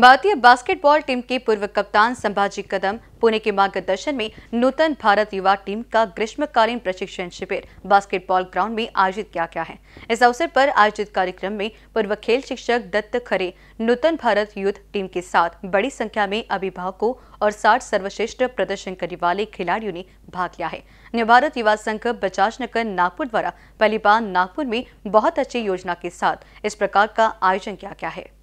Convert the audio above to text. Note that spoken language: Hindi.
भारतीय बास्केटबॉल टीम के पूर्व कप्तान संभाजी कदम पुणे के मार्गदर्शन में नूतन भारत युवा टीम का ग्रीष्मकालीन प्रशिक्षण शिविर बास्केटबॉल ग्राउंड में आयोजित किया गया है इस अवसर पर आयोजित कार्यक्रम में पूर्व खेल शिक्षक दत्त खरे नूतन भारत युद्ध टीम के साथ बड़ी संख्या में अभिभावकों और साठ सर्वश्रेष्ठ प्रदर्शन करने वाले खिलाड़ियों ने भाग लिया है न्यू भारत युवा संघ बजाज नगर नागपुर द्वारा पहली बार नागपुर में बहुत अच्छी योजना के साथ इस प्रकार का आयोजन किया गया है